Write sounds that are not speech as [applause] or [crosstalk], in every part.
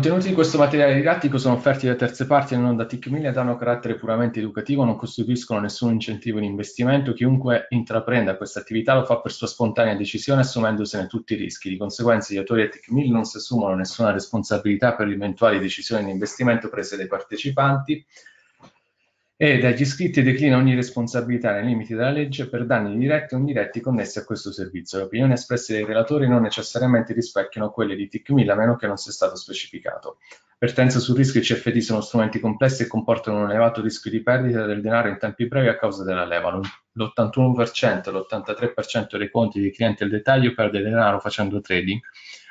I contenuti di questo materiale didattico sono offerti da terze parti e non da TechMill e danno carattere puramente educativo, non costituiscono nessun incentivo di investimento. Chiunque intraprenda questa attività lo fa per sua spontanea decisione assumendosene tutti i rischi. Di conseguenza gli autori di TechMill non si assumono nessuna responsabilità per le eventuali decisioni di investimento prese dai partecipanti e dagli iscritti declina ogni responsabilità nei limiti della legge per danni diretti o indiretti connessi a questo servizio. Le opinioni espresse dai relatori non necessariamente rispecchiano quelle di TIC1000 a meno che non sia stato specificato. Pertenza sul rischio i CFD sono strumenti complessi e comportano un elevato rischio di perdita del denaro in tempi brevi a causa della leva. L'81% e l'83% dei conti dei clienti al dettaglio perde denaro facendo trading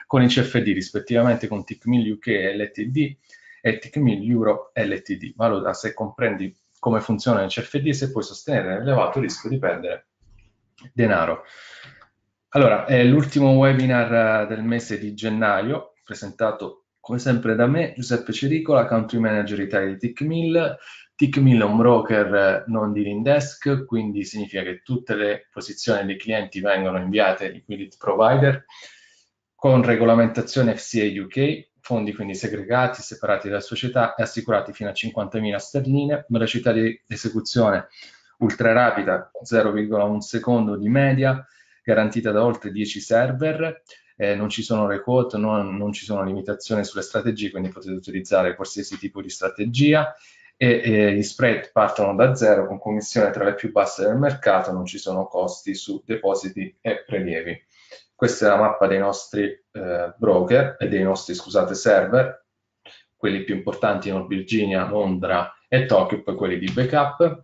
con i CFD rispettivamente con TIC1000 UK e LTD e TIC1000 Euro LTD. Valuta se comprendi come funziona il CFD se puoi sostenere un elevato rischio di perdere denaro. Allora, è l'ultimo webinar eh, del mese di gennaio, presentato come sempre da me, Giuseppe Cericola, Country Manager Italia di TickMill. TickMill è un broker eh, non dealing desk, quindi significa che tutte le posizioni dei clienti vengono inviate ai liquidity provider con regolamentazione FCA UK, fondi quindi segregati, separati dalla società e assicurati fino a 50.000 sterline, velocità di esecuzione ultra rapida 0,1 secondo di media, garantita da oltre 10 server, eh, non ci sono le non, non, ci sono limitazioni sulle strategie, quindi potete utilizzare qualsiasi tipo di strategia e, e gli spread partono da zero con commissione tra le più basse del mercato, non ci sono costi su depositi e prelievi. Questa è la mappa dei nostri eh, broker e dei nostri, scusate, server, quelli più importanti in Virginia, Londra e Tokyo, poi quelli di backup.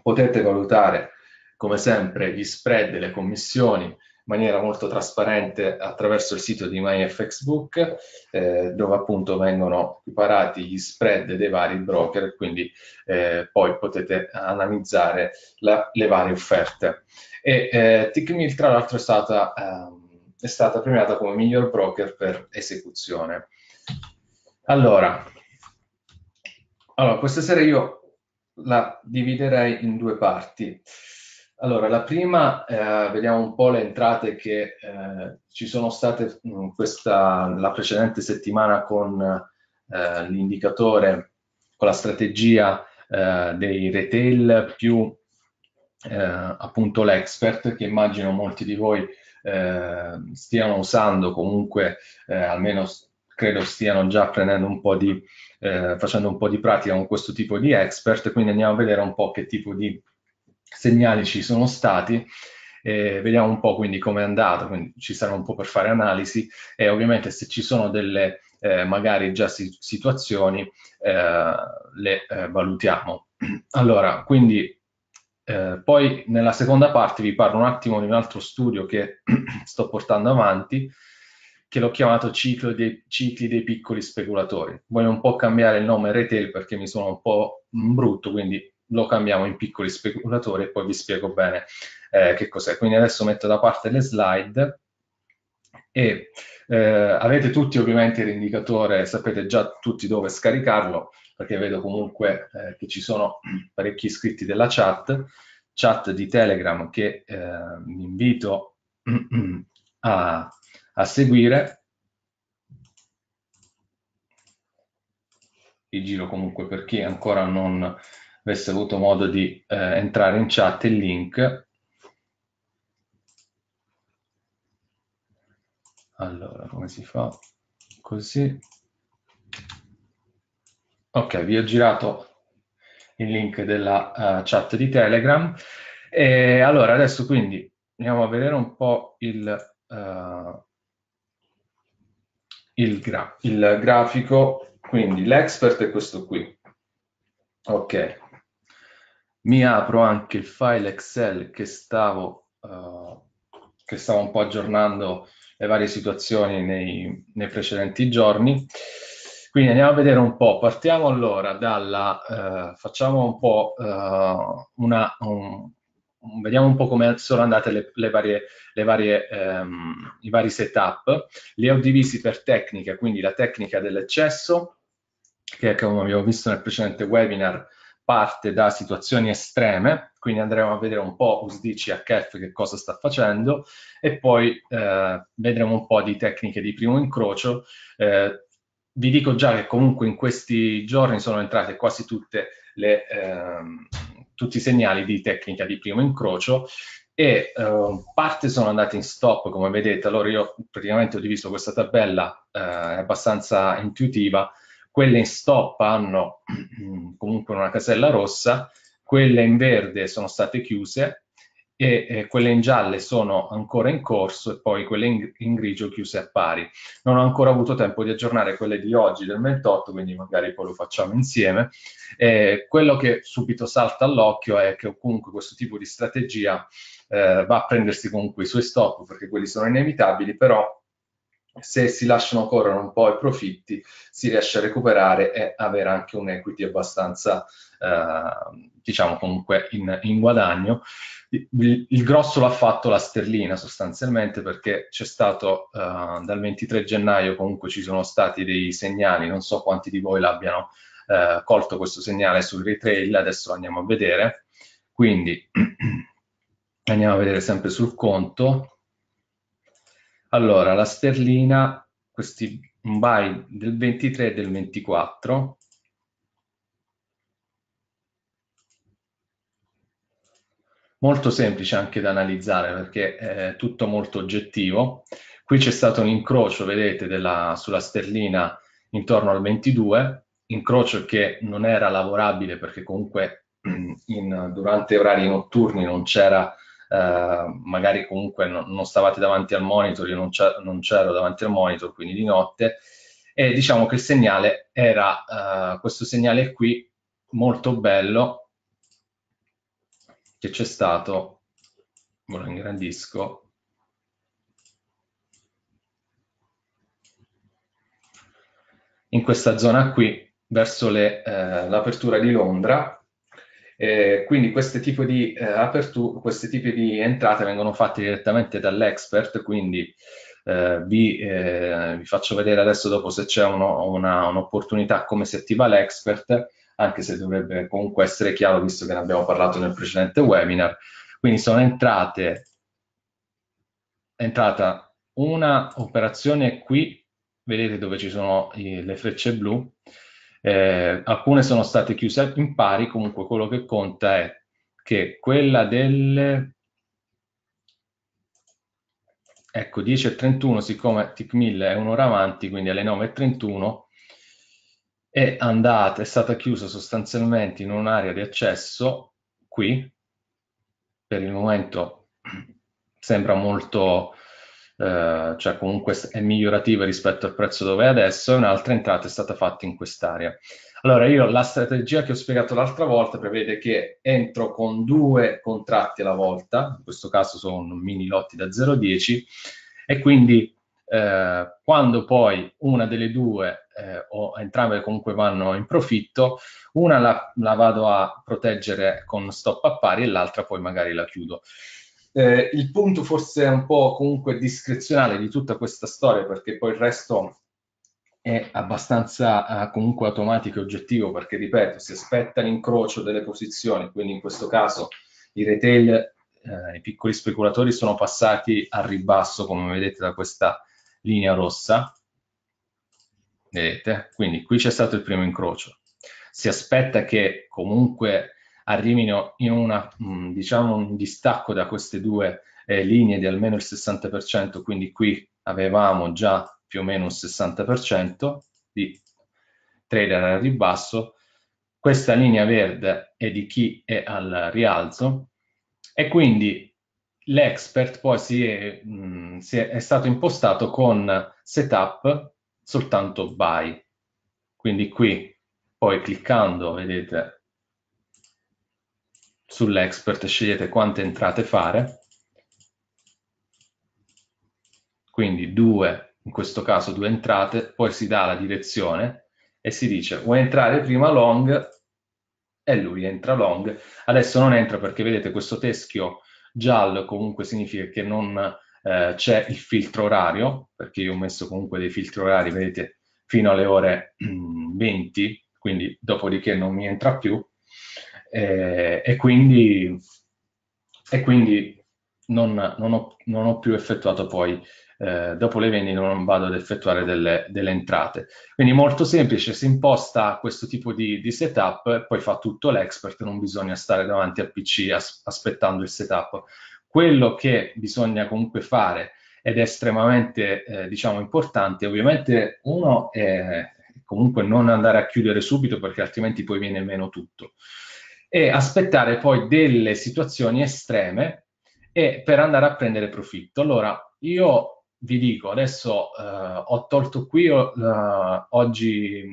Potete valutare come sempre gli spread, le commissioni maniera molto trasparente attraverso il sito di MyFXBook eh, dove appunto vengono equiparati gli spread dei vari broker quindi eh, poi potete analizzare la, le varie offerte e eh, Tickmill tra l'altro è stata, eh, è stata premiata come miglior broker per esecuzione allora, allora questa sera io la dividerei in due parti allora, la prima, eh, vediamo un po' le entrate che eh, ci sono state mh, mm, questa, la precedente settimana con eh, l'indicatore, con la strategia eh, dei retail più eh, appunto l'expert che immagino molti di voi eh, stiano usando comunque, almeno credo stiano già prendendo un po' di, facendo un po' di pratica con questo tipo di expert, quindi andiamo a vedere un po' che tipo di segnali ci sono stati, eh, vediamo un po' quindi come è andato, quindi ci sarà un po' per fare analisi e ovviamente se ci sono delle eh, magari già si- situazioni eh, le eh, valutiamo. [clears throat] Allora, quindi eh, poi nella seconda parte vi parlo un attimo di un altro studio che [clears throat] sto portando avanti che l'ho chiamato ciclo dei, cicli dei piccoli speculatori. Voglio un po' cambiare il nome retail perché mi sono un po' brutto, quindi lo cambiamo in piccoli speculatori e poi vi spiego bene eh, che cos'è. Quindi adesso metto da parte le slide e eh, avete tutti ovviamente l'indicatore, sapete già tutti dove scaricarlo perché vedo comunque eh, che ci sono [clears throat] parecchi iscritti della chat, chat di Telegram che eh, vi invito [clears throat] a, a seguire. Vi giro comunque per chi ancora non avesse avuto modo di eh, entrare in chat il link. Allora, come si fa? Così. Ok, vi ho girato il link della uh, chat di Telegram. E allora, adesso quindi andiamo a vedere un po' il, uh, il, gra il grafico. Quindi l'expert è questo qui. Ok, mi apro anche il file Excel che stavo, uh, che stavo un po' aggiornando le varie situazioni nei, nei, precedenti giorni. Quindi andiamo a vedere un po', partiamo allora dalla, uh, facciamo un po' uh, una, un, vediamo un po' come sono andate le, le varie, le varie, um, i vari setup. Li ho divisi per tecnica, quindi la tecnica dell'eccesso, che come abbiamo visto nel precedente webinar parte da situazioni estreme, quindi andremo a vedere un po' USDC USDCHF che cosa sta facendo e poi eh, vedremo un po' di tecniche di primo incrocio. Eh, vi dico già che comunque in questi giorni sono entrate quasi tutte le, ehm, tutti i segnali di tecnica di primo incrocio e eh, parte sono andate in stop come vedete allora io praticamente ho diviso questa tabella eh, abbastanza intuitiva quelle in stop hanno [clears throat] comunque una casella rossa, quelle in verde sono state chiuse e eh, quelle in gialle sono ancora in corso e poi quelle in, in, grigio chiuse a pari. Non ho ancora avuto tempo di aggiornare quelle di oggi del 28, quindi magari poi lo facciamo insieme. Eh, quello che subito salta all'occhio è che comunque questo tipo di strategia eh, va a prendersi comunque i suoi stop perché quelli sono inevitabili, però se si lasciano correre un po' i profitti si riesce a recuperare e avere anche un equity abbastanza eh, diciamo comunque in, in guadagno il, il, grosso l'ha fatto la sterlina sostanzialmente perché c'è stato eh, dal 23 gennaio comunque ci sono stati dei segnali non so quanti di voi l'abbiano eh, colto questo segnale sul retail adesso lo andiamo a vedere quindi [clears throat] andiamo a vedere sempre sul conto allora, la sterlina, questi un buy del 23 e del 24, molto semplice anche da analizzare perché è tutto molto oggettivo. Qui c'è stato un incrocio, vedete, della, sulla sterlina intorno al 22, incrocio che non era lavorabile perché comunque [clears throat] in, durante orari notturni non c'era eh, magari comunque no, non stavate davanti al monitor, io non, c'ero davanti al monitor, quindi di notte, e diciamo che il segnale era eh, questo segnale qui, molto bello, che c'è stato, ve lo ingrandisco, in questa zona qui, verso eh, l'apertura di Londra, eh, quindi questi tipi di eh, aperture, questi tipi di entrate vengono fatte direttamente dall'expert, quindi eh, vi, eh, vi, faccio vedere adesso dopo se c'è un'opportunità come si attiva l'expert, anche se dovrebbe comunque essere chiaro visto che ne abbiamo parlato nel precedente webinar. Quindi sono entrate, entrata una operazione qui, vedete dove ci sono i, le frecce blu, eh, alcune sono state chiuse in pari, comunque quello che conta è che quella del ecco 10.31 siccome TIC1000 è un'ora avanti quindi alle 9.31 è andata, è stata chiusa sostanzialmente in un'area di accesso qui per il momento [clears throat] sembra molto eh, cioè comunque è migliorativa rispetto al prezzo dove è adesso, e un'altra entrata è stata fatta in quest'area. Allora, io la strategia che ho spiegato l'altra volta prevede che entro con due contratti alla volta, in questo caso sono mini lotti da 0,10, e quindi eh, quando poi una delle due eh, o entrambe comunque vanno in profitto, una la, la vado a proteggere con stop a pari e l'altra poi magari la chiudo. Eh, il punto forse è un po' comunque discrezionale di tutta questa storia, perché poi il resto è abbastanza eh, comunque automatico e oggettivo, perché ripeto, si aspetta l'incrocio delle posizioni, quindi in questo caso i retail, eh, i piccoli speculatori sono passati al ribasso, come vedete da questa linea rossa, vedete? Quindi qui c'è stato il primo incrocio. Si aspetta che comunque arrivino in una, mm, diciamo un distacco da queste due eh, linee di almeno il 60%, quindi qui avevamo già più o meno un 60% di trader al ribasso, questa linea verde è di chi è al rialzo e quindi l'expert poi si è, mh, mm, si è, è stato impostato con setup soltanto buy. Quindi qui poi cliccando vedete Sull'expert scegliete quante entrate fare, quindi due, in questo caso due entrate, poi si dà la direzione e si dice vuoi entrare prima long e lui entra long. Adesso non entra perché vedete questo teschio giallo comunque significa che non eh, c'è il filtro orario, perché io ho messo comunque dei filtri orari, vedete, fino alle ore 20, [clears throat] quindi dopodiché non mi entra più e quindi, e quindi non, non, ho, non, ho, più effettuato poi, eh, dopo le vendite non vado ad effettuare delle, delle, entrate. Quindi molto semplice, si imposta questo tipo di, di setup, poi fa tutto l'expert, non bisogna stare davanti al PC as, aspettando il setup. Quello che bisogna comunque fare ed è estremamente eh, diciamo importante ovviamente uno è comunque non andare a chiudere subito perché altrimenti poi viene meno tutto e aspettare poi delle situazioni estreme e per andare a prendere profitto. Allora, io vi dico, adesso eh, ho tolto qui eh, oggi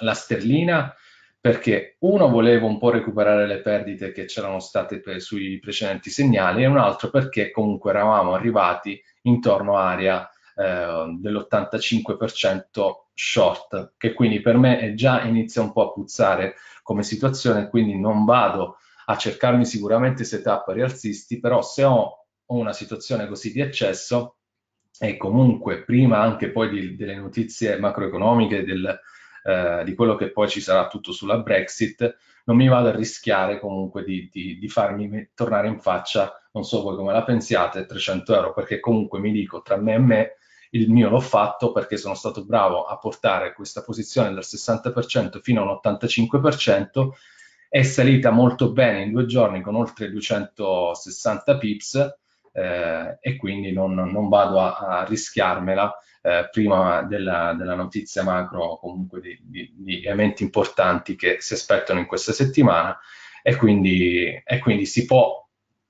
la sterlina perché uno volevo un po' recuperare le perdite che c'erano state per, sui precedenti segnali e un altro perché comunque eravamo arrivati intorno a area eh, dell'85% short, che quindi per me è già inizia un po' a puzzare come situazione, quindi non vado a cercarmi sicuramente setup rialzisti, però se ho una situazione così di eccesso e comunque prima anche poi di, delle notizie macroeconomiche, del, eh, di quello che poi ci sarà tutto sulla Brexit, non mi vado a rischiare comunque di, di, di farmi tornare in faccia, non so voi come la pensiate, 300 euro, perché comunque mi dico tra me e me il mio l'ho fatto perché sono stato bravo a portare questa posizione dal 60% fino a un 85%, è salita molto bene in due giorni con oltre 260 pips eh, e quindi non, non vado a, a rischiarmela eh, prima della, della, notizia macro comunque di, di, di, eventi importanti che si aspettano in questa settimana e quindi, e quindi si può,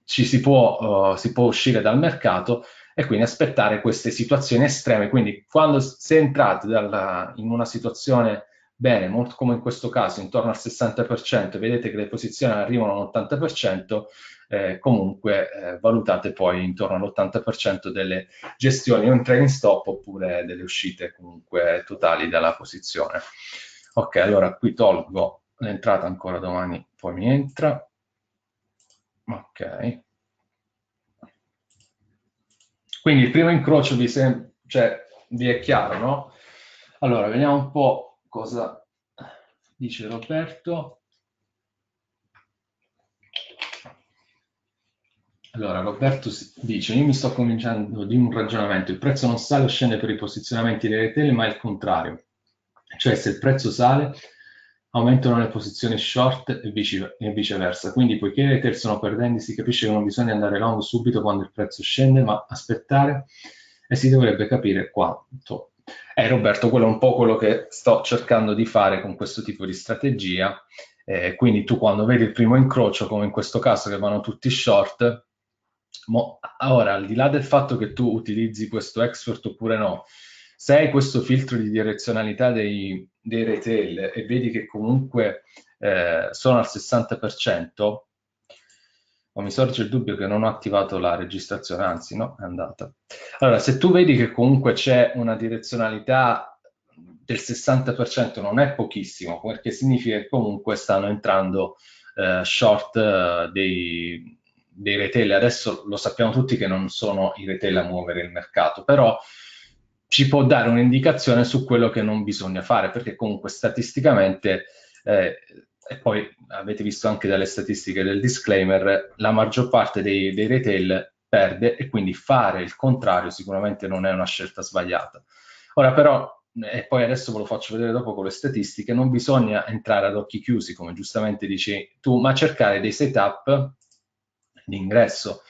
ci si può, uh, si può uscire dal mercato e quindi aspettare queste situazioni estreme. Quindi quando se entrate dalla, in una situazione bene, molto come in questo caso, intorno al 60%, vedete che le posizioni arrivano all'80%, eh, comunque eh, valutate poi intorno all'80% delle gestioni, un trading stop oppure delle uscite comunque totali dalla posizione. Ok, allora qui tolgo l'entrata ancora domani, poi mi entra. Ok, quindi il primo incrocio vi, sem- cioè, vi è chiaro, no? Allora, vediamo un po' cosa dice Roberto. Allora, Roberto dice, io mi sto convincendo di un ragionamento, il prezzo non sale o scende per i posizionamenti delle tele, ma è il contrario. Cioè, se il prezzo sale, aumentano le posizioni short e, vice, e, viceversa. Quindi poiché le terze sono perdenti si capisce che non bisogna andare long subito quando il prezzo scende, ma aspettare e si dovrebbe capire quanto. Eh Roberto, quello è un po' quello che sto cercando di fare con questo tipo di strategia. Eh, quindi tu quando vedi il primo incrocio, come in questo caso che vanno tutti short, mo, ora al di là del fatto che tu utilizzi questo expert oppure no, se hai questo filtro di direzionalità dei, dei retail e vedi che comunque eh, sono al 60%, o mi sorge il dubbio che non ho attivato la registrazione, anzi no, è andata. Allora, se tu vedi che comunque c'è una direzionalità del 60%, non è pochissimo, perché significa che comunque stanno entrando eh, short eh, dei, dei retail. Adesso lo sappiamo tutti che non sono i retail a muovere il mercato, però ci può dare un'indicazione su quello che non bisogna fare, perché comunque statisticamente, eh, e poi avete visto anche dalle statistiche del disclaimer, la maggior parte dei, dei retail perde e quindi fare il contrario sicuramente non è una scelta sbagliata. Ora però e poi adesso ve lo faccio vedere dopo con le statistiche, non bisogna entrare ad occhi chiusi, come giustamente dici tu, ma cercare dei setup di ingresso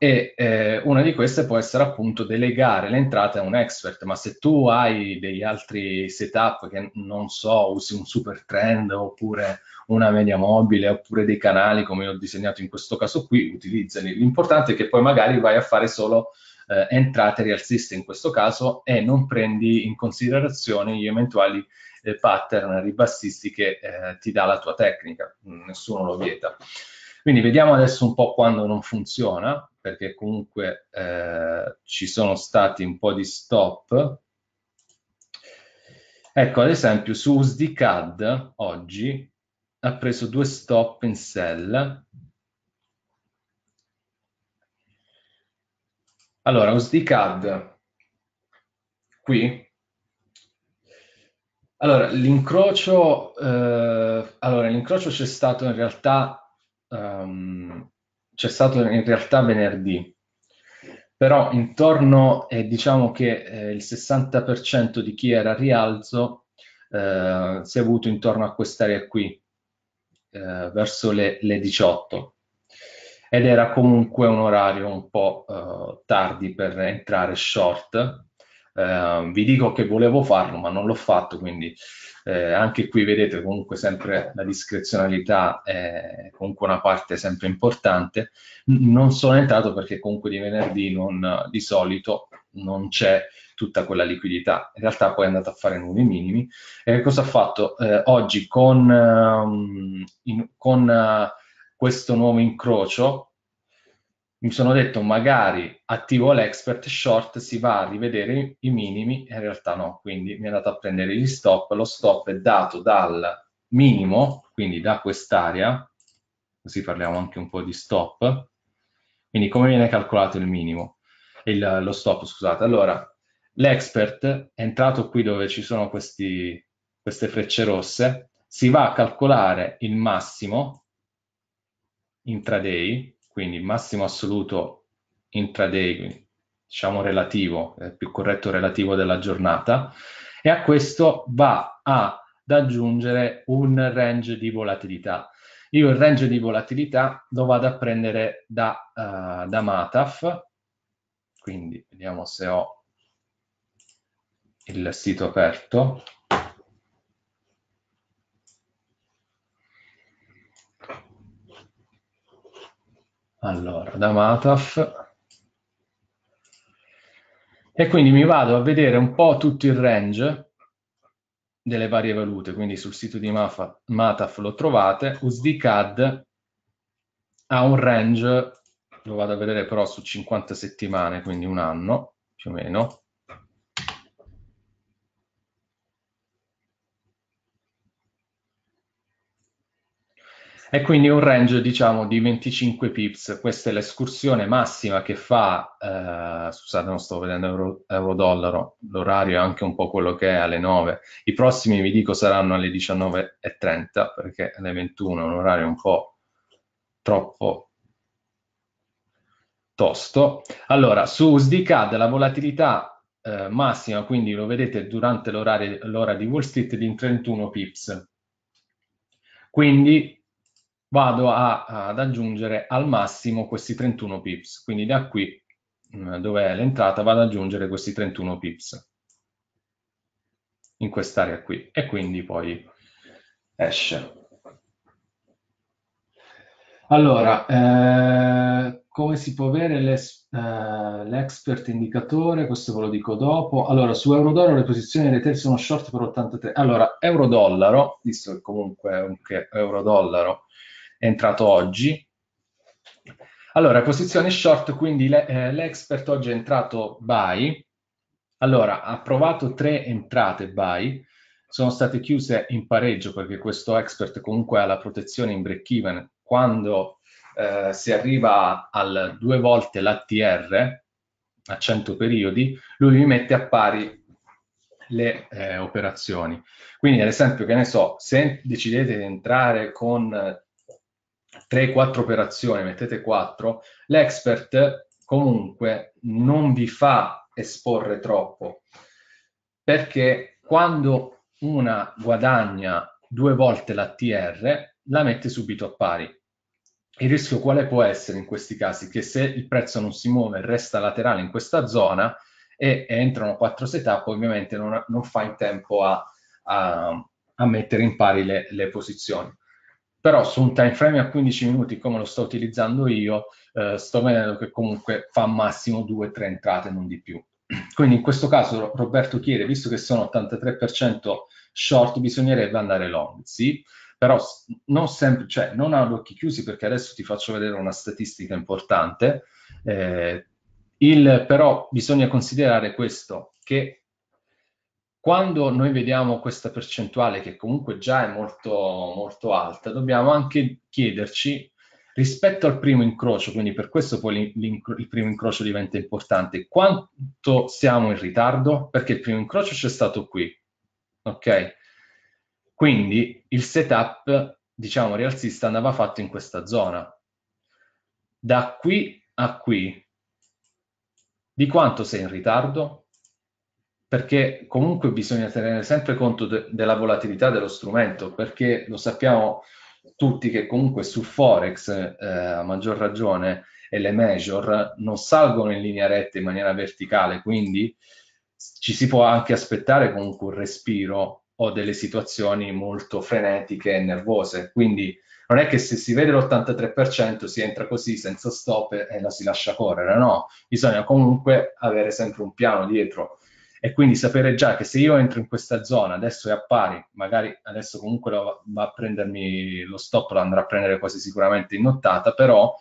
e eh, una di queste può essere appunto delegare l'entrata a un expert, ma se tu hai degli altri setup che non so, usi un super trend oppure una media mobile oppure dei canali come ho disegnato in questo caso qui, utilizzali. L'importante è che poi magari vai a fare solo eh, entrate rialziste in questo caso e non prendi in considerazione gli eventuali eh, pattern ribassisti che eh, ti dà la tua tecnica, nessuno lo vieta. Quindi vediamo adesso un po' quando non funziona perché comunque eh, ci sono stati un po' di stop. Ecco, ad esempio, su USDCAD oggi ha preso due stop in sell. Allora, USDCAD qui. Allora, l'incrocio, eh, allora, c'è stato in realtà um, c'è stato in realtà venerdì, però intorno, eh, diciamo che eh, il 60% di chi era a rialzo eh, si è avuto intorno a quest'area qui, eh, verso le, le, 18. Ed era comunque un orario un po' eh, tardi per entrare short, eh, vi dico che volevo farlo, ma non l'ho fatto, quindi eh, anche qui vedete comunque sempre la discrezionalità è comunque una parte sempre importante. Non sono entrato perché comunque di venerdì non, di solito non c'è tutta quella liquidità. In realtà poi è andato a fare nuovi minimi. E cosa ho fatto? Eh, oggi con, ehm, in, con eh, questo nuovo incrocio mi sono detto magari attivo l'expert short, si va a rivedere i minimi, in realtà no, quindi mi è andato a prendere gli stop, lo stop è dato dal minimo, quindi da quest'area, così parliamo anche un po' di stop, quindi come viene calcolato il minimo, il, lo stop scusate, allora l'expert è entrato qui dove ci sono questi, queste frecce rosse, si va a calcolare il massimo intraday, quindi il massimo assoluto intraday, quindi, diciamo relativo, è più corretto relativo della giornata, e a questo va ad aggiungere un range di volatilità. Io il range di volatilità lo vado a prendere da, uh, da Mataf, quindi vediamo se ho il sito aperto. Allora, da Mataf. E quindi mi vado a vedere un po' tutto il range delle varie valute, quindi sul sito di Maf Mataf lo trovate, USDCAD ha un range, lo vado a vedere però su 50 settimane, quindi un anno più o meno, e quindi un range diciamo di 25 pips. Questa è l'escursione massima che fa, eh, scusate non sto vedendo euro, euro, dollaro, l'orario è anche un po' quello che è alle 9, i prossimi vi dico saranno alle 19.30 perché alle 21 è un orario un po' troppo tosto. Allora, su USDCAD la volatilità eh, massima, quindi lo vedete durante l'ora di Wall Street di 31 pips. Quindi vado a, ad aggiungere al massimo questi 31 pips, quindi da qui mm, dove è l'entrata vado ad aggiungere questi 31 pips in quest'area qui e quindi poi esce. Allora, eh, come si può avere eh, l'expert eh, indicatore? Questo ve lo dico dopo. Allora, su euro-dollaro le posizioni dei terzi sono short per 83. Allora, euro-dollaro, visto che comunque è un euro-dollaro, è entrato oggi. Allora, posizione short, quindi le, eh, l'expert oggi è entrato buy, allora ha provato tre entrate buy, sono state chiuse in pareggio perché questo expert comunque ha la protezione in break even quando eh, si arriva al due volte l'ATR a 100 periodi, lui mi mette a pari le eh, operazioni. Quindi, ad esempio, che ne so, se decidete di entrare con 3-4 operazioni, mettete 4, l'expert comunque non vi fa esporre troppo, perché quando una guadagna due volte la TR, la mette subito a pari. Il rischio quale può essere in questi casi? Che se il prezzo non si muove, resta laterale in questa zona e entrano quattro setup, ovviamente non, non fa in tempo a, a, a mettere in pari le, le posizioni però su un time frame a 15 minuti come lo sto utilizzando io, eh, sto vedendo che comunque fa massimo 2-3 entrate, non di più. [clears throat] Quindi in questo caso Roberto chiede, visto che sono 83% short, bisognerebbe andare long, sì, però non sempre, cioè non ad occhi chiusi perché adesso ti faccio vedere una statistica importante, eh, il, però bisogna considerare questo, che quando noi vediamo questa percentuale che comunque già è molto, molto alta, dobbiamo anche chiederci rispetto al primo incrocio, quindi per questo poi il primo incrocio diventa importante, quanto siamo in ritardo? Perché il primo incrocio c'è stato qui, ok? Quindi il setup, diciamo, rialzista andava fatto in questa zona. Da qui a qui, di quanto sei in ritardo? perché comunque bisogna tenere sempre conto de- della volatilità dello strumento, perché lo sappiamo tutti che comunque sul Forex, eh, a maggior ragione, e le major non salgono in linea retta in maniera verticale, quindi ci si può anche aspettare comunque un respiro o delle situazioni molto frenetiche e nervose. Quindi non è che se si vede l'83% si entra così senza stop e la si lascia correre, no, bisogna comunque avere sempre un piano dietro e quindi sapere già che se io entro in questa zona adesso è a pari, magari adesso comunque va a prendermi lo stop, lo andrà a prendere quasi sicuramente in nottata, però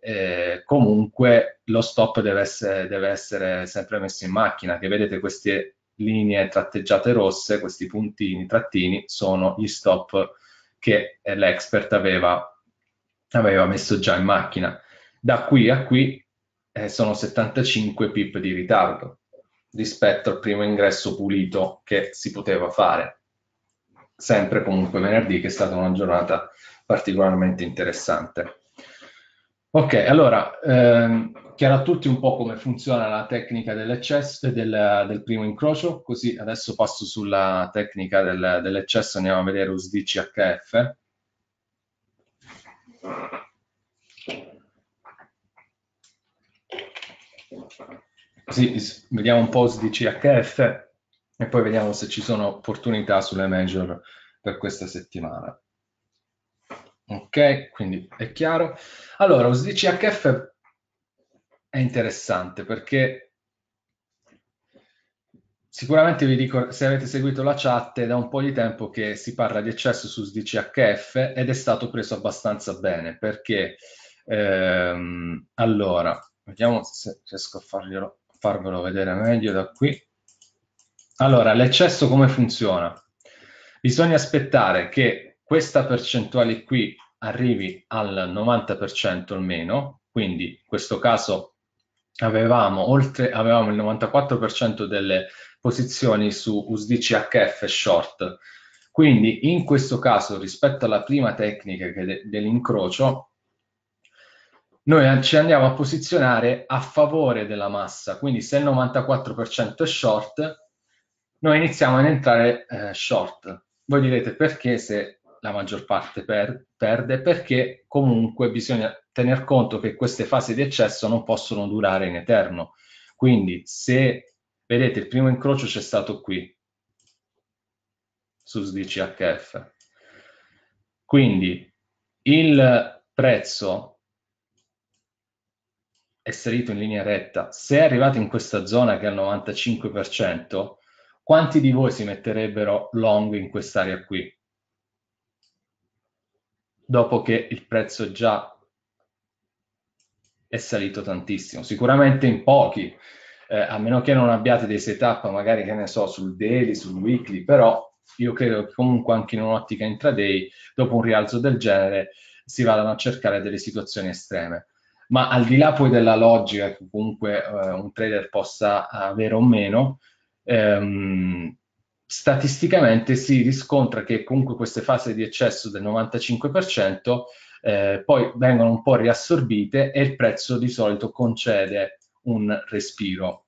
eh, comunque lo stop deve essere, deve essere sempre messo in macchina, che vedete queste linee tratteggiate rosse, questi puntini, trattini, sono gli stop che eh, l'expert aveva, aveva messo già in macchina. Da qui a qui eh, sono 75 pip di ritardo rispetto al primo ingresso pulito che si poteva fare. Sempre comunque venerdì, che è stata una giornata particolarmente interessante. Ok, allora, ehm, chiaro a tutti un po' come funziona la tecnica dell'eccesso, del, del primo incrocio, così adesso passo sulla tecnica del, dell'eccesso, andiamo a vedere usdchf CHF. Thank sì, vediamo un po' di CHF e poi vediamo se ci sono opportunità sulle major per questa settimana. Ok, quindi è chiaro. Allora, USD CHF è interessante perché sicuramente vi dico, se avete seguito la chat, è da un po' di tempo che si parla di eccesso su USD ed è stato preso abbastanza bene perché, ehm, allora, vediamo se riesco a farglielo farvelo vedere meglio da qui. Allora, l'eccesso come funziona? Bisogna aspettare che questa percentuale qui arrivi al 90% almeno, quindi in questo caso avevamo, oltre, avevamo il 94% delle posizioni su USDCHF short, quindi in questo caso rispetto alla prima tecnica dell'incrocio noi ci andiamo a posizionare a favore della massa, quindi se il 94% è short, noi iniziamo ad entrare eh, short. Voi direte perché se la maggior parte per, perde? Perché comunque bisogna tener conto che queste fasi di eccesso non possono durare in eterno. Quindi se vedete il primo incrocio c'è stato qui, su SDCHF. Quindi il prezzo è salito in linea retta, se è arrivato in questa zona che è al 95%, quanti di voi si metterebbero long in quest'area qui? Dopo che il prezzo già è salito tantissimo, sicuramente in pochi, eh, a meno che non abbiate dei setup magari che ne so sul daily, sul weekly, però io credo che comunque anche in un'ottica intraday, dopo un rialzo del genere, si vadano a cercare delle situazioni estreme ma al di là poi della logica che comunque eh, un trader possa avere o meno, ehm, statisticamente si riscontra che comunque queste fasi di eccesso del 95% eh, poi vengono un po' riassorbite e il prezzo di solito concede un respiro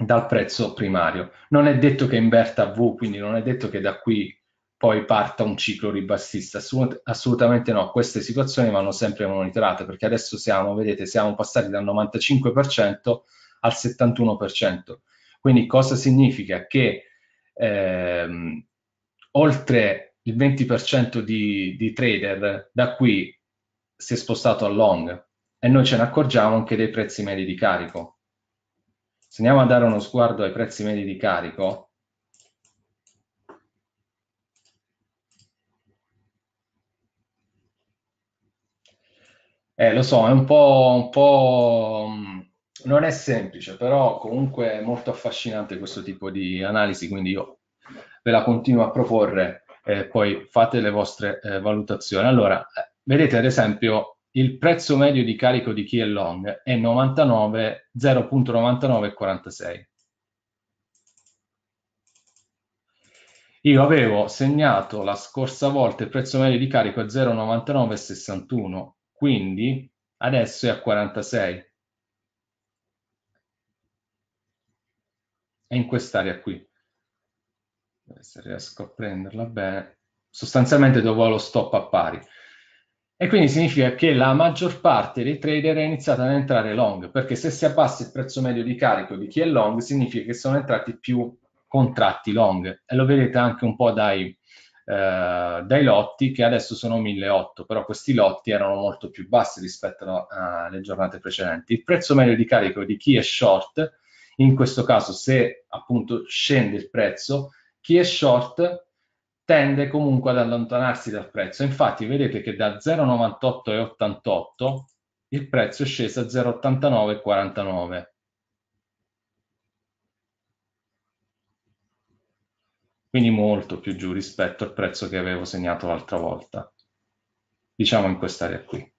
dal prezzo primario. Non è detto che inverta V, quindi non è detto che da qui poi parta un ciclo ribassista. Assolutamente no, queste situazioni vanno sempre monitorate perché adesso siamo, vedete, siamo passati dal 95% al 71%. Quindi cosa significa? Che ehm, oltre il 20% di, di trader da qui si è spostato a long e noi ce ne accorgiamo anche dei prezzi medi di carico. Se andiamo a dare uno sguardo ai prezzi medi di carico, Eh, lo so, è un po', un po'... non è semplice, però comunque è molto affascinante questo tipo di analisi, quindi io ve la continuo a proporre, eh, poi fate le vostre eh, valutazioni. Allora, eh, vedete ad esempio il prezzo medio di carico di key e long è 99, 0.9946. Io avevo segnato la scorsa volta il prezzo medio di carico a 0,9961 quindi adesso è a 46. È in quest'area qui. Se riesco a prenderla bene, sostanzialmente dove ho lo stop a pari. E quindi significa che la maggior parte dei trader è iniziata ad entrare long, perché se si abbassa il prezzo medio di carico di chi è long, significa che sono entrati più contratti long. E lo vedete anche un po' dai, eh, dai lotti che adesso sono 1.800, però questi lotti erano molto più bassi rispetto eh, alle giornate precedenti. Il prezzo medio di carico di chi è short, in questo caso se appunto scende il prezzo, chi è short tende comunque ad allontanarsi dal prezzo. Infatti vedete che da 0,98 e 88 il prezzo è sceso a 0,89 quindi molto più giù rispetto al prezzo che avevo segnato l'altra volta, diciamo in quest'area qui.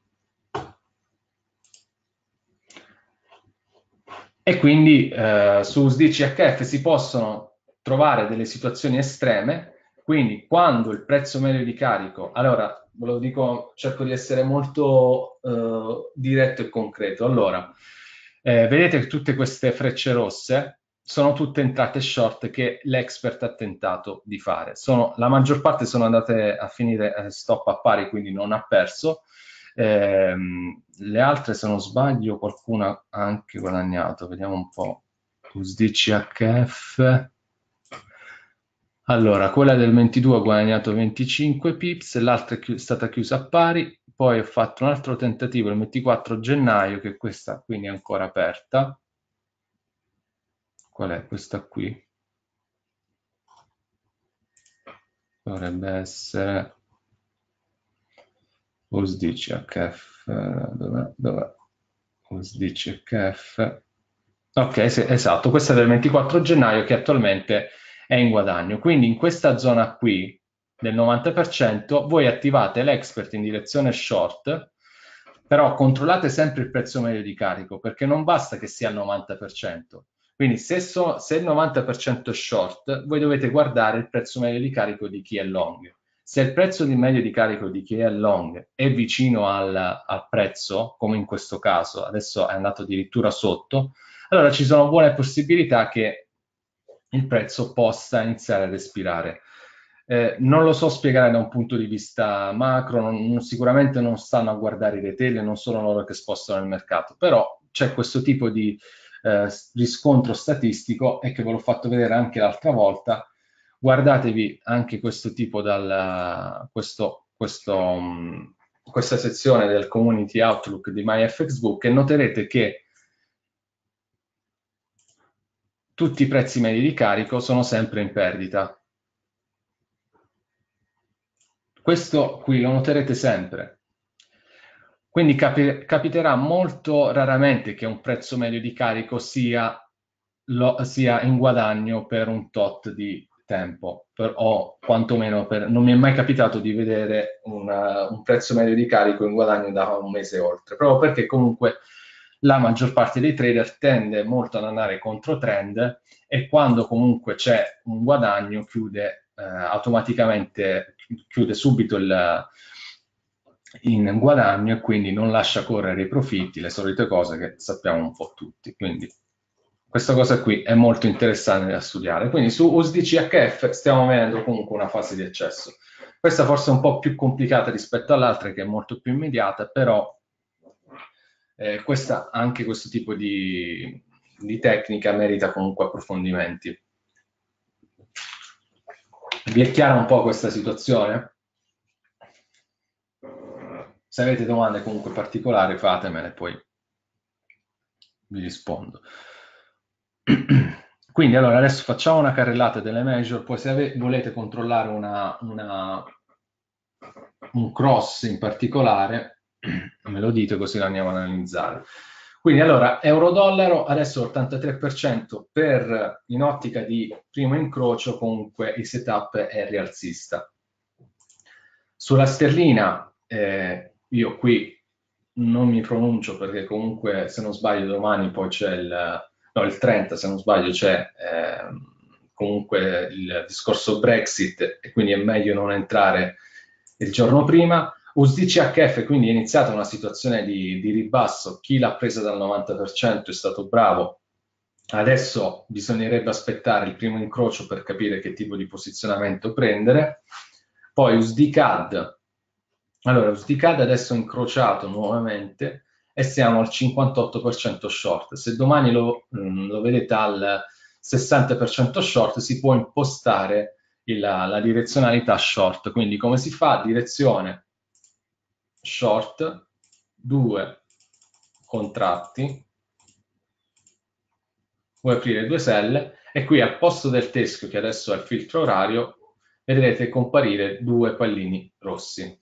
E quindi eh, su USDCHF si possono trovare delle situazioni estreme, quindi quando il prezzo medio di carico, allora ve lo dico, cerco di essere molto eh, diretto e concreto, allora eh, vedete tutte queste frecce rosse, sono tutte entrate short che l'expert ha tentato di fare. Sono, la maggior parte sono andate a finire eh, stop a pari, quindi non ha perso. Eh, le altre, se non sbaglio, qualcuna ha anche guadagnato. Vediamo un po'. USDCHF. Allora, quella del 22 ha guadagnato 25 pips, l'altra è chi stata chiusa a pari, poi ho fatto un altro tentativo il 24 gennaio, che questa quindi è ancora aperta, qual è questa qui? Dovrebbe essere USDCHF, dov'è? dov'è? USDCHF. Ok, sì, esatto, questa è del 24 gennaio che attualmente è in guadagno. Quindi in questa zona qui del 90% voi attivate l'expert in direzione short, però controllate sempre il prezzo medio di carico perché non basta che sia al 90%. Quindi se, so, se il 90% è short, voi dovete guardare il prezzo medio di carico di chi è long. Se il prezzo di medio di carico di chi è long è vicino al, al prezzo, come in questo caso, adesso è andato addirittura sotto, allora ci sono buone possibilità che il prezzo possa iniziare a respirare. Eh, non lo so spiegare da un punto di vista macro, non, non, sicuramente non stanno a guardare i retail, non sono loro che spostano il mercato, però c'è questo tipo di, eh, riscontro statistico e che ve l'ho fatto vedere anche l'altra volta. Guardatevi anche questo tipo dal, questo, questo, mm, questa sezione del Community Outlook di MyFXBook e noterete che tutti i prezzi medi di carico sono sempre in perdita. Questo qui lo noterete sempre. Quindi capi- capiterà molto raramente che un prezzo medio di carico sia, lo, sia in guadagno per un tot di tempo, per, o quantomeno per, non mi è mai capitato di vedere una, un prezzo medio di carico in guadagno da un mese oltre, proprio perché comunque la maggior parte dei trader tende molto ad andare contro trend e quando comunque c'è un guadagno chiude eh, automaticamente, chiude subito il in guadagno e quindi non lascia correre i profitti, le solite cose che sappiamo un po' tutti. Quindi questa cosa qui è molto interessante da studiare. Quindi su USDCHF stiamo vedendo comunque una fase di accesso. Questa forse è un po' più complicata rispetto all'altra che è molto più immediata, però eh, questa, anche questo tipo di, di tecnica merita comunque approfondimenti. Vi è chiara un po' questa situazione? Se avete domande comunque particolari fatemele, poi vi rispondo. [clears throat] Quindi allora adesso facciamo una carrellata delle measure poi se ave- volete controllare una, una, un cross in particolare, [clears throat] me lo dite così lo andiamo ad analizzare. Quindi allora, euro-dollaro adesso 83% per in ottica di primo incrocio comunque il setup è rialzista. Sulla sterlina eh, io qui non mi pronuncio perché comunque se non sbaglio domani poi c'è il, no, il 30 se non sbaglio c'è eh, comunque il discorso Brexit e quindi è meglio non entrare il giorno prima. USDCHF quindi è iniziata una situazione di, di ribasso, chi l'ha presa dal 90% è stato bravo, adesso bisognerebbe aspettare il primo incrocio per capire che tipo di posizionamento prendere, poi USDCAD allora, Usticada adesso incrociato nuovamente e siamo al 58% short. Se domani lo, mm, lo vedete al 60% short si può impostare la, la direzionalità short. Quindi come si fa? Direzione short, due contratti, puoi aprire due selle e qui al posto del teschio che adesso è il filtro orario vedrete comparire due pallini rossi.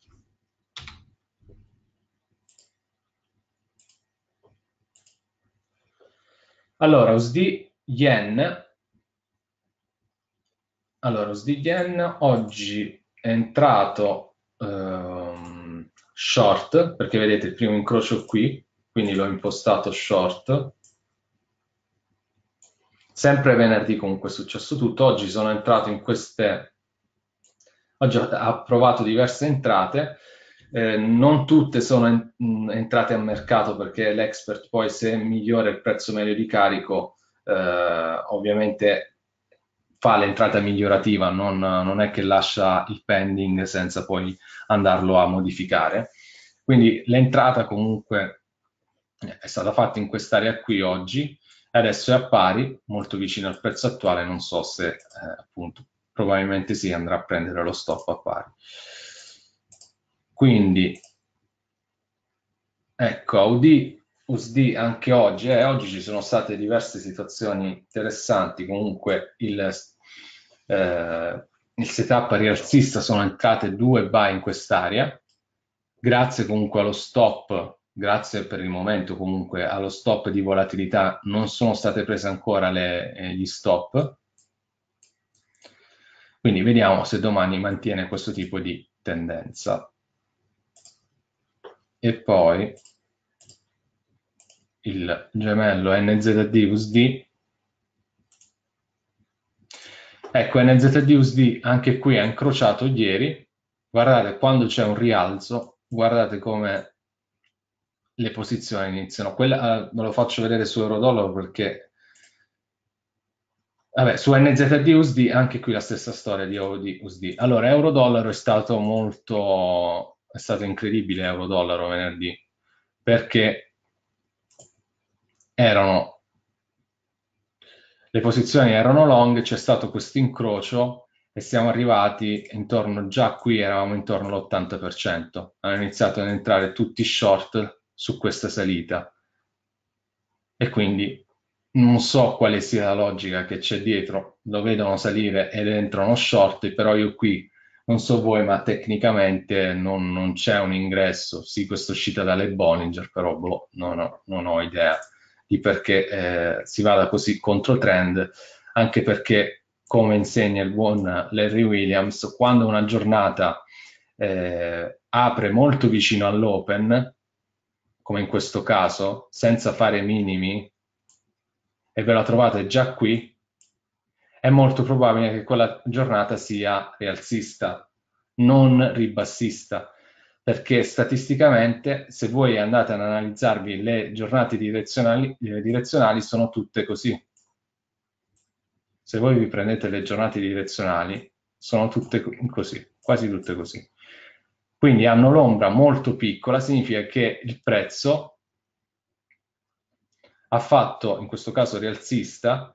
Allora, USD yen, allora, USD yen oggi è entrato ehm, short, perché vedete il primo incrocio qui, quindi l'ho impostato short. Sempre venerdì comunque è successo tutto, oggi sono entrato in queste... Oggi ha provato diverse entrate, eh, non tutte sono en- mm, entrate a mercato perché l'expert poi se migliora il prezzo medio di carico eh, ovviamente fa l'entrata migliorativa, non, non, è che lascia il pending senza poi andarlo a modificare. Quindi l'entrata comunque è stata fatta in quest'area qui oggi e adesso è a pari, molto vicino al prezzo attuale, non so se eh, appunto probabilmente si sì, andrà a prendere lo stop a pari. Quindi, ecco, Audi USD anche oggi, eh, oggi ci sono state diverse situazioni interessanti, comunque il, eh, il setup rialzista sono entrate due buy in quest'area, grazie comunque allo stop grazie per il momento comunque allo stop di volatilità non sono state prese ancora le, eh, gli stop quindi vediamo se domani mantiene questo tipo di tendenza e poi il gemello nzd usd Ecco, nzd usd anche qui ha incrociato ieri. Guardate, quando c'è un rialzo, guardate come le posizioni iniziano. Quella, eh, ve lo faccio vedere su Eurodollaro perché... Vabbè, su usd anche qui la stessa storia di ODUSD. Allora, Eurodollaro è stato molto è stato incredibile euro-dollaro venerdì, perché erano le posizioni erano long, c'è stato questo incrocio e siamo arrivati intorno, già qui eravamo intorno all'80%, hanno iniziato ad entrare tutti short su questa salita e quindi non so quale sia la logica che c'è dietro, lo vedono salire ed entrano short, però io qui non so voi, ma tecnicamente non, non c'è un ingresso. Sì, questa uscita dalle Bollinger, però boh, non, ho, non, ho, idea di perché eh, si vada così contro trend, anche perché, come insegna il buon Larry Williams, quando una giornata eh, apre molto vicino all'open, come in questo caso, senza fare minimi, e ve la trovate già qui, è molto probabile che quella giornata sia rialzista, non ribassista, perché statisticamente se voi andate ad analizzarvi le giornate direzionali, le direzionali sono tutte così. Se voi vi prendete le giornate direzionali sono tutte così, quasi tutte così. Quindi hanno l'ombra molto piccola, significa che il prezzo ha fatto, in questo caso rialzista,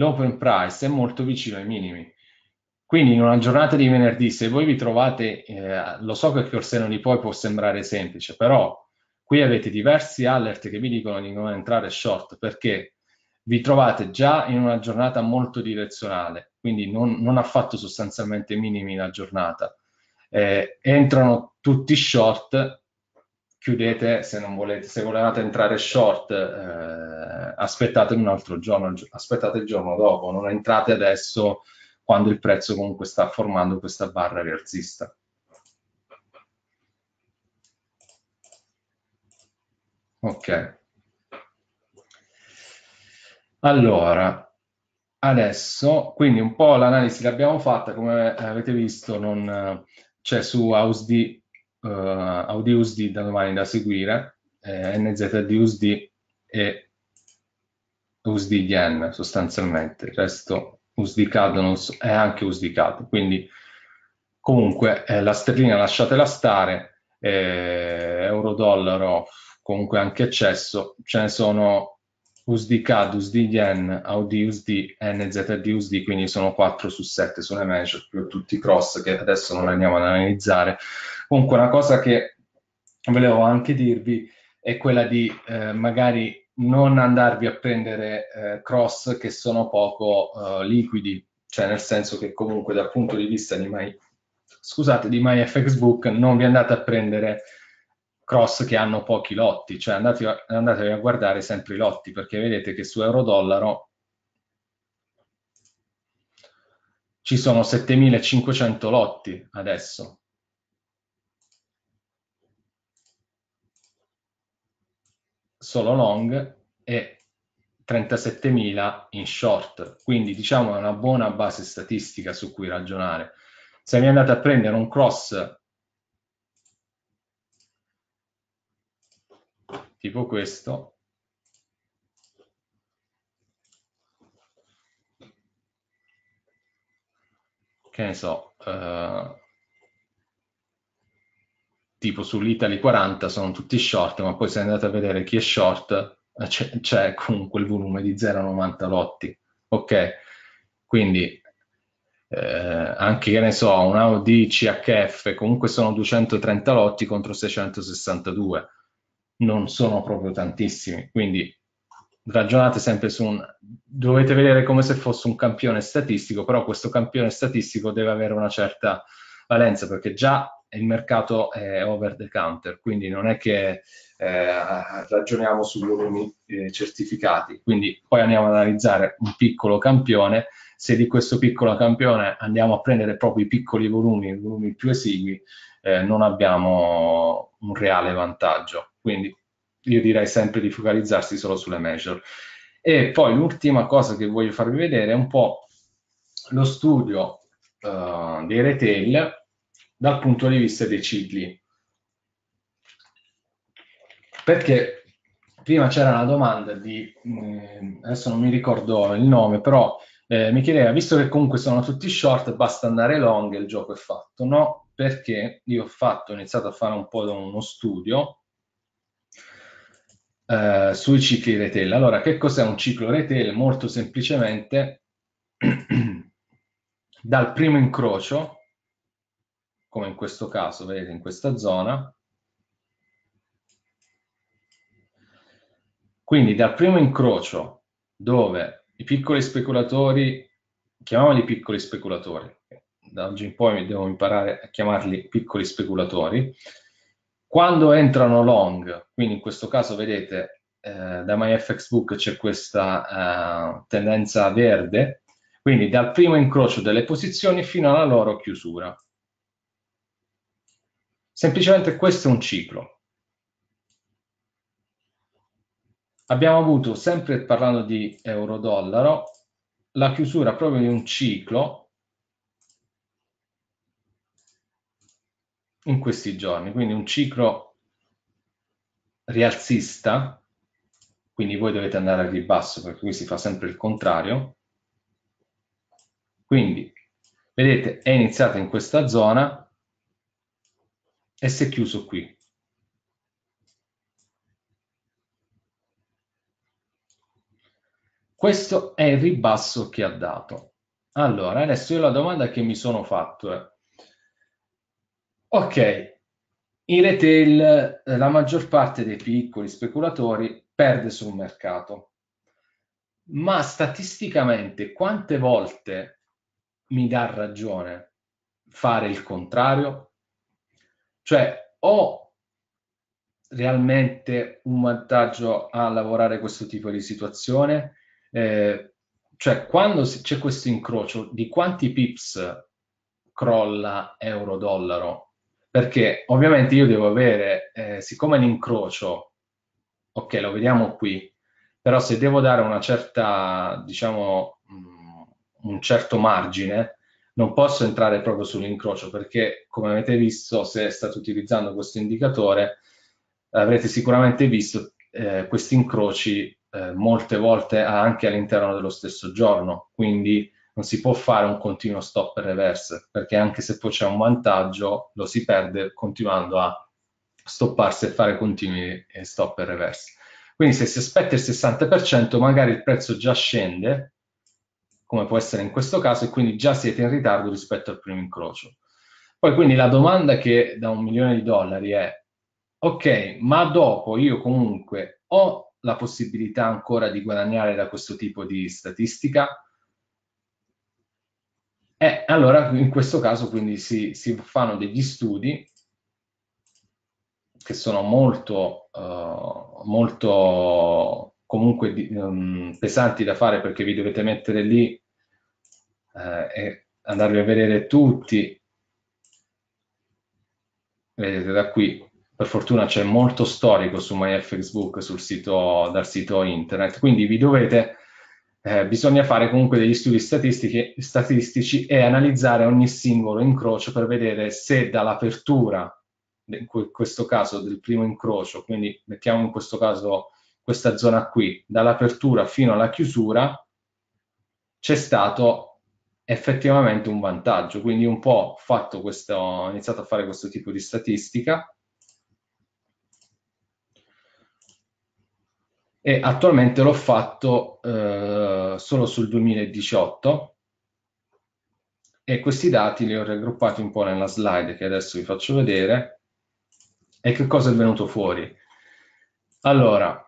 l'open price è molto vicino ai minimi. Quindi in una giornata di venerdì, se voi vi trovate, eh, lo so che il non di poi può sembrare semplice, però qui avete diversi alert che vi dicono di non entrare short perché vi trovate già in una giornata molto direzionale, quindi non, non ha fatto sostanzialmente minimi la giornata. Eh, entrano tutti short chiudete se non volete, se volevate entrare short, eh, aspettate un altro giorno, aspettate il giorno dopo, non entrate adesso quando il prezzo comunque sta formando questa barra rialzista. Ok. Allora, adesso, quindi un po' l'analisi l'abbiamo fatta, come avete visto, non eh, c'è su AUSD uh, eh, AudioSD da domani da seguire, eh, NZDUSD e USD Yen sostanzialmente, il resto USD è anche USD CAD, quindi comunque eh, la sterlina lasciatela stare, eh, euro dollaro comunque anche eccesso, ce ne sono USD-CAD, USD-YEN, AUD-USD, NZD-USD, quindi sono 4 su 7 sulle major, più tutti i cross che adesso non andiamo ad analizzare. Comunque una cosa che volevo anche dirvi è quella di eh, magari non andarvi a prendere eh, cross che sono poco eh, liquidi, cioè nel senso che comunque dal punto di vista di, My, di MyFXBook non vi andate a prendere cross che hanno pochi lotti, cioè andatevi a, a guardare sempre i lotti perché vedete che su euro-dollaro ci sono 7500 lotti adesso. Solo long e 37.000 in short, quindi diciamo è una buona base statistica su cui ragionare. Se mi andate a prendere un cross tipo questo che ne so eh, tipo sull'Italy 40 sono tutti short ma poi se andate a vedere chi è short eh, c'è, comunque il volume di 0,90 lotti ok quindi eh, anche che ne so un Audi CHF comunque sono 230 lotti contro 662 non sono proprio tantissimi, quindi ragionate sempre su un... dovete vedere come se fosse un campione statistico, però questo campione statistico deve avere una certa valenza, perché già il mercato è over the counter, quindi non è che eh, ragioniamo su volumi eh, certificati, quindi poi andiamo ad analizzare un piccolo campione, se di questo piccolo campione andiamo a prendere proprio i piccoli volumi, i volumi più esigui, eh, non abbiamo un reale vantaggio. Quindi io direi sempre di focalizzarsi solo sulle major. E poi l'ultima cosa che voglio farvi vedere è un po' lo studio uh, dei retail dal punto di vista dei cicli. Perché prima c'era una domanda di, eh, adesso non mi ricordo il nome, però eh, mi chiedeva, visto che comunque sono tutti short, basta andare long e il gioco è fatto, no? Perché io ho fatto, ho iniziato a fare un po' uno studio eh, sui cicli retail. Allora, che cos'è un ciclo retail? Molto semplicemente, [clears throat] dal primo incrocio, come in questo caso, vedete in questa zona, quindi dal primo incrocio dove i piccoli speculatori, chiamiamoli piccoli speculatori, da oggi in poi devo imparare a chiamarli piccoli speculatori, quando entrano long, quindi in questo caso vedete eh, da MyFXBook c'è questa eh, tendenza verde, quindi dal primo incrocio delle posizioni fino alla loro chiusura. Semplicemente questo è un ciclo. Abbiamo avuto, sempre parlando di euro-dollaro, la chiusura proprio di un ciclo in questi giorni, quindi un ciclo rialzista, quindi voi dovete andare al ribasso perché qui si fa sempre il contrario, quindi vedete è iniziato in questa zona e si è chiuso qui. Questo è il ribasso che ha dato. Allora, adesso io la domanda che mi sono fatto è Ok, in retail eh, la maggior parte dei piccoli speculatori perde sul mercato, ma statisticamente quante volte mi dà ragione fare il contrario? Cioè, ho realmente un vantaggio a lavorare questo tipo di situazione? Eh, cioè, quando c'è questo incrocio, di quanti pips crolla euro-dollaro perché ovviamente io devo avere, eh, siccome l'incrocio, ok, lo vediamo qui, però se devo dare una certa, diciamo, mh, mm, un certo margine, non posso entrare proprio sull'incrocio perché, come avete visto, se state utilizzando questo indicatore, avrete sicuramente visto eh, questi incroci eh, molte volte anche all'interno dello stesso giorno, quindi non si può fare un continuo stop e reverse, perché anche se poi c'è un vantaggio, lo si perde continuando a stopparsi e fare continui eh, stop e reverse. Quindi se si aspetta il 60%, magari il prezzo già scende, come può essere in questo caso, e quindi già siete in ritardo rispetto al primo incrocio. Poi quindi la domanda che da un milione di dollari è, ok, ma dopo io comunque ho la possibilità ancora di guadagnare da questo tipo di statistica? E allora in questo caso quindi si, si fanno degli studi che sono molto, uh, molto comunque um, pesanti da fare perché vi dovete mettere lì uh, e andarvi a vedere tutti. Vedete da qui, per fortuna c'è molto storico su MyFXBook sul sito, dal sito internet, quindi vi dovete eh, bisogna fare comunque degli studi statistici e analizzare ogni singolo incrocio per vedere se dall'apertura, in questo caso del primo incrocio, quindi mettiamo in questo caso questa zona qui, dall'apertura fino alla chiusura, c'è stato effettivamente un vantaggio. Quindi un po' fatto questo, ho iniziato a fare questo tipo di statistica e attualmente l'ho fatto eh, solo sul 2018 e questi dati li ho raggruppati un po' nella slide che adesso vi faccio vedere e che cosa è venuto fuori. Allora,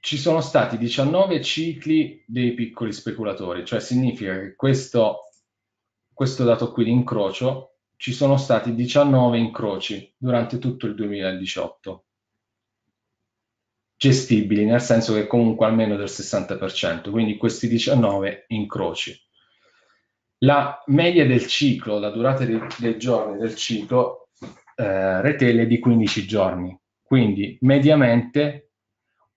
ci sono stati 19 cicli dei piccoli speculatori, cioè significa che questo, questo dato qui di incrocio ci sono stati 19 incroci durante tutto il 2018 gestibili, nel senso che comunque almeno del 60%, quindi questi 19 incroci. La media del ciclo, la durata dei, dei giorni del ciclo eh, retail è di 15 giorni, quindi mediamente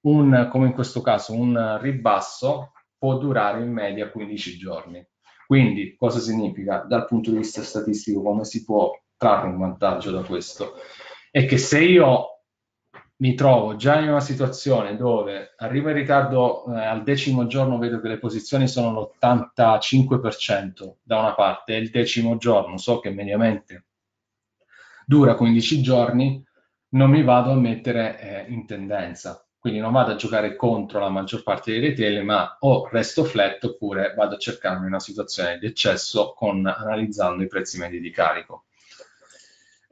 un, come in questo caso, un ribasso può durare in media 15 giorni. Quindi cosa significa? Dal punto di vista statistico come si può trarre un vantaggio da questo? È che se io mi trovo già in una situazione dove arrivo in ritardo eh, al decimo giorno, vedo che le posizioni sono l'85% da una parte, e il decimo giorno so che mediamente dura 15 giorni, non mi vado a mettere eh, in tendenza. Quindi non vado a giocare contro la maggior parte dei retail, ma o resto flat oppure vado a cercarmi una situazione di eccesso con, analizzando i prezzi medi di carico.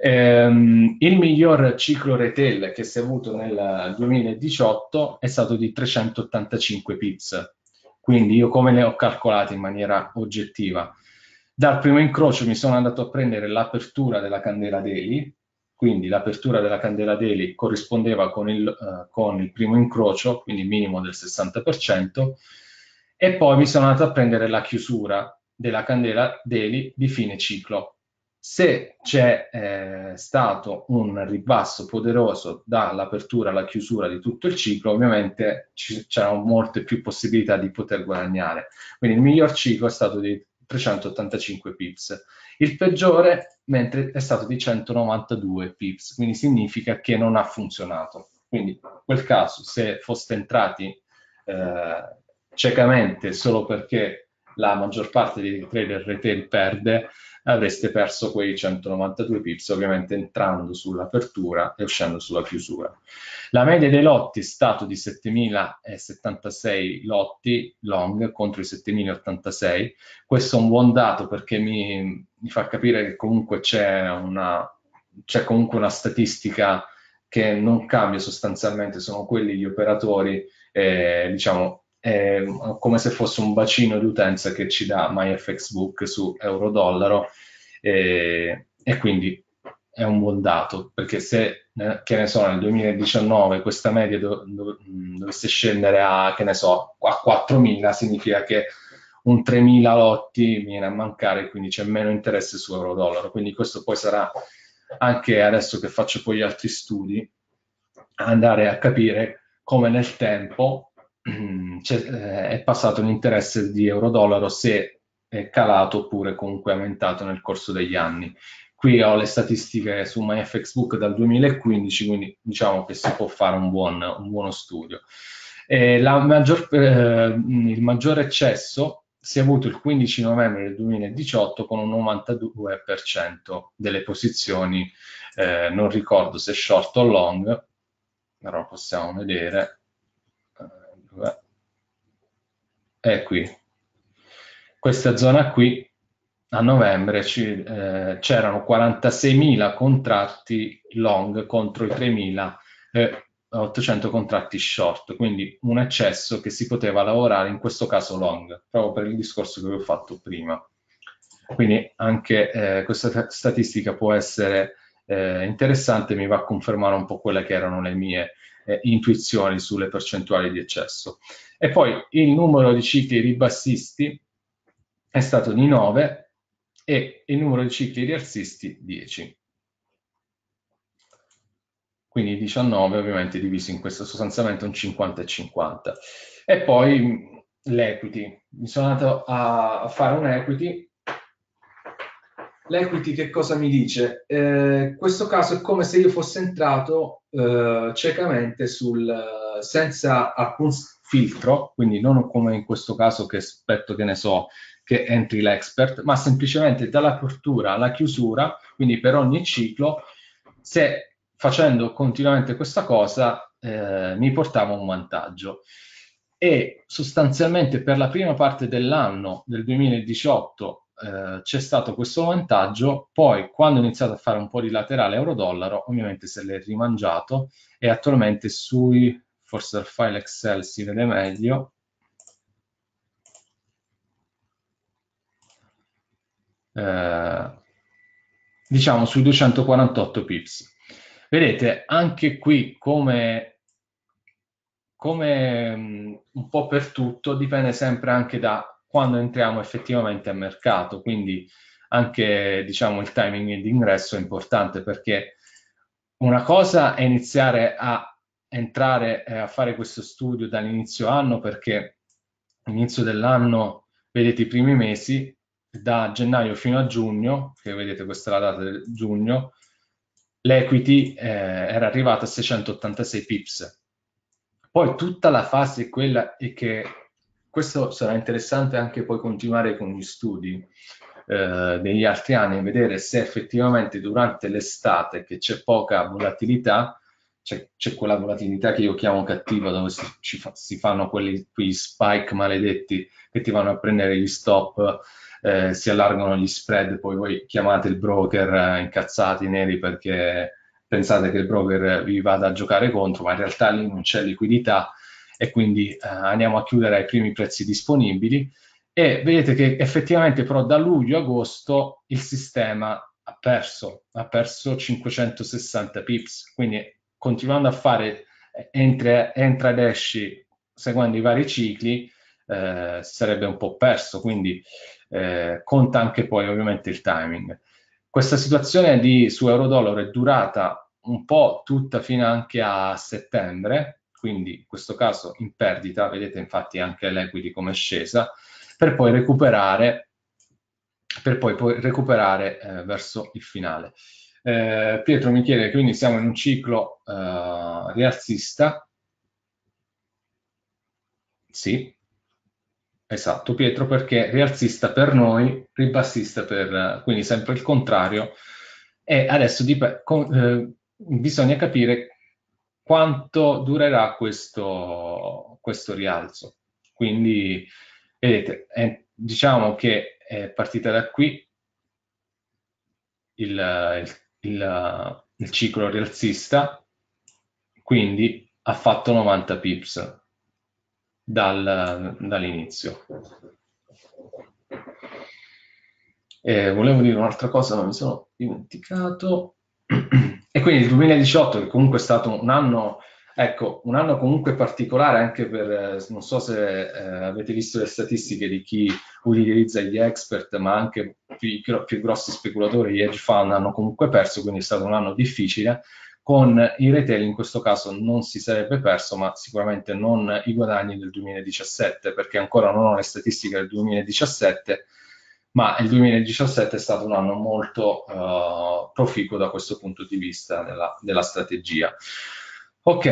Ehm, il miglior ciclo retail che si è avuto nel 2018 è stato di 385 pips, quindi io come le ho calcolate in maniera oggettiva. Dal primo incrocio mi sono andato a prendere l'apertura della candela daily, quindi l'apertura della candela daily corrispondeva con il, eh, con il, primo incrocio, quindi minimo del 60%, e poi mi sono andato a prendere la chiusura della candela daily di fine ciclo se c'è eh, stato un ribasso poderoso dall'apertura alla chiusura di tutto il ciclo, ovviamente c'erano molte più possibilità di poter guadagnare. Quindi il miglior ciclo è stato di 385 pips, il peggiore mentre è stato di 192 pips, quindi significa che non ha funzionato. Quindi in quel caso, se foste entrati eh, ciecamente solo perché la maggior parte dei trader retail perde, avreste perso quei 192 pips ovviamente entrando sull'apertura e uscendo sulla chiusura. La media dei lotti è stata di 7.076 lotti long contro i 7.086, questo è un buon dato perché mi, mi fa capire che comunque c'è una, c'è comunque una statistica che non cambia sostanzialmente, sono quelli gli operatori eh, diciamo, è come se fosse un bacino di utenza che ci dà MyFXBook su euro-dollaro e, e quindi è un buon dato, perché se, eh, che ne so, nel 2019 questa media do, do, mm, dovesse scendere a, che ne so, a 4.000, significa che un 3.000 lotti viene a mancare, quindi c'è meno interesse su euro-dollaro. Quindi questo poi sarà, anche adesso che faccio poi gli altri studi, andare a capire come nel tempo [clears throat] Eh, è passato l'interesse di euro-dollaro se è calato oppure comunque aumentato nel corso degli anni. Qui ho le statistiche su MyFXBook dal 2015, quindi diciamo che si può fare un, buon, un buono studio. Maggior, eh, il maggiore eccesso si è avuto il 15 novembre del 2018 con un 92% delle posizioni, eh, non ricordo se short o long, però possiamo vedere, Vabbè. È qui. Questa zona qui a novembre eh, c'erano eh, 46.000 contratti long contro i 3.800 eh, contratti short, quindi un eccesso che si poteva lavorare in questo caso long, proprio per il discorso che vi ho fatto prima. Quindi anche eh, questa statistica può essere eh, interessante, mi va a confermare un po' quelle che erano le mie eh, intuizioni sulle percentuali di eccesso. E poi il numero di cicli ribassisti è stato di 9 e il numero di cicli rialzisti 10. Quindi 19 ovviamente diviso in questo sostanzialmente un 50 e 50. E poi mm, l'equity. Mi sono andato a fare un equity l'equity che cosa mi dice? Eh, questo caso è come se io fossi entrato eh, ciecamente sul, eh, senza alcun filtro, quindi non come in questo caso che aspetto che ne so, che entri l'expert, ma semplicemente dall'apertura alla chiusura, quindi per ogni ciclo, se facendo continuamente questa cosa eh, mi portava un vantaggio. E sostanzialmente per la prima parte dell'anno del 2018 eh, c'è stato questo vantaggio, poi quando ho iniziato a fare un po' di laterale euro-dollaro, ovviamente se l'è rimangiato e attualmente sui, forse dal file Excel si vede meglio, eh, diciamo sui 248 pips. Vedete, anche qui come come mm, un po' per tutto, dipende sempre anche da quando entriamo effettivamente a mercato. Quindi anche diciamo, il timing di ingresso è importante perché una cosa è iniziare a entrare eh, a fare questo studio dall'inizio anno perché all'inizio dell'anno vedete i primi mesi da gennaio fino a giugno che vedete questa è la data del giugno l'equity eh, era arrivata a 686 pips poi tutta la fase quella che questo sarà interessante anche poi continuare con gli studi eh, degli altri anni e vedere se effettivamente durante l'estate che c'è poca volatilità, c'è, quella volatilità che io chiamo cattiva dove si, fa, si fanno quelli, quegli spike maledetti che ti vanno a prendere gli stop, eh, si allargano gli spread, poi voi chiamate il broker eh, incazzati neri perché pensate che il broker vi vada a giocare contro, ma in realtà lì non c'è liquidità e quindi eh, andiamo a chiudere ai primi prezzi disponibili e vedete che effettivamente però da luglio agosto il sistema ha perso, ha perso 560 pips, quindi continuando a fare eh, entra ed esci seguendo i vari cicli eh, sarebbe un po' perso, quindi eh, conta anche poi ovviamente il timing. Questa situazione di, su euro-dollaro è durata un po' tutta fino anche a settembre, quindi in questo caso in perdita, vedete infatti anche l'equity come è scesa, per poi recuperare, per poi, poi recuperare eh, verso il finale. Eh, Pietro mi chiede quindi siamo in un ciclo eh, rialzista. Sì, esatto Pietro, perché rialzista per noi, ribassista per, quindi sempre il contrario, e adesso con, eh, bisogna capire quanto durerà questo, questo rialzo. Quindi, vedete, è, diciamo che è partita da qui il, il, il, il ciclo rialzista, quindi ha fatto 90 pips dal, dall'inizio. Eh, volevo dire un'altra cosa, ma mi sono dimenticato e quindi il 2018, che comunque è stato un anno, ecco, un anno comunque particolare anche per, eh, non so se eh, avete visto le statistiche di chi utilizza gli expert, ma anche i più, più grossi speculatori, gli hedge fund, hanno comunque perso, quindi è stato un anno difficile. Con i retail in questo caso non si sarebbe perso, ma sicuramente non i guadagni del 2017, perché ancora non ho le statistiche del 2017, ma il 2017 è stato un anno molto uh, proficuo da questo punto di vista della, della strategia. Ok,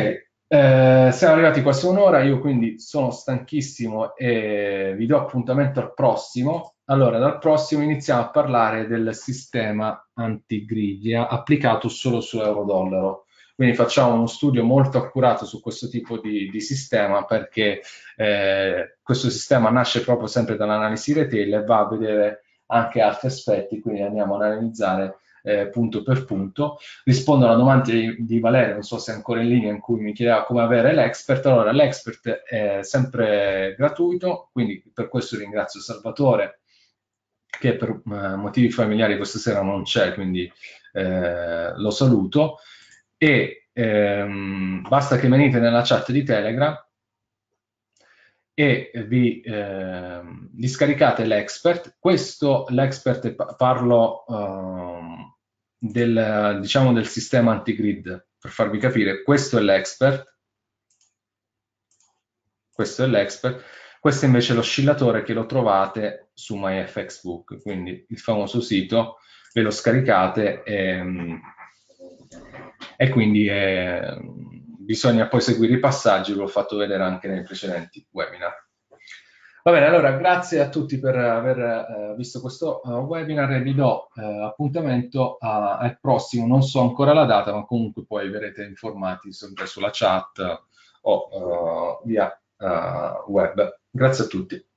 eh, siamo arrivati quasi un'ora, io quindi sono stanchissimo e vi do appuntamento al prossimo. Allora, dal prossimo iniziamo a parlare del sistema antigriglia applicato solo su euro-dollaro. Quindi facciamo uno studio molto accurato su questo tipo di, di sistema perché eh, questo sistema nasce proprio sempre dall'analisi retail e va a vedere anche altri aspetti, quindi andiamo ad analizzare eh, punto per punto. Rispondo alla domanda di, di, Valerio, non so se è ancora in linea, in cui mi chiedeva come avere l'expert. Allora, l'expert è sempre gratuito, quindi per questo ringrazio Salvatore, che per eh, motivi familiari questa sera non c'è, quindi eh, lo saluto e ehm, basta che venite nella chat di Telegram e vi, ehm, vi scaricate l'expert. Questo l'expert parlo ehm, del, diciamo, del sistema anti-grid per farvi capire. Questo è l'expert. Questo è l'expert. Questo invece è l'oscillatore che lo trovate su MyFXBook, quindi il famoso sito, ve lo scaricate e, ehm, e quindi eh, bisogna poi seguire i passaggi, l'ho fatto vedere anche nei precedenti webinar. Va bene, allora grazie a tutti per aver eh, visto questo uh, webinar e vi do eh, appuntamento a, al prossimo, non so ancora la data, ma comunque poi verrete informati sempre sulla chat o uh, via uh, web. Grazie a tutti.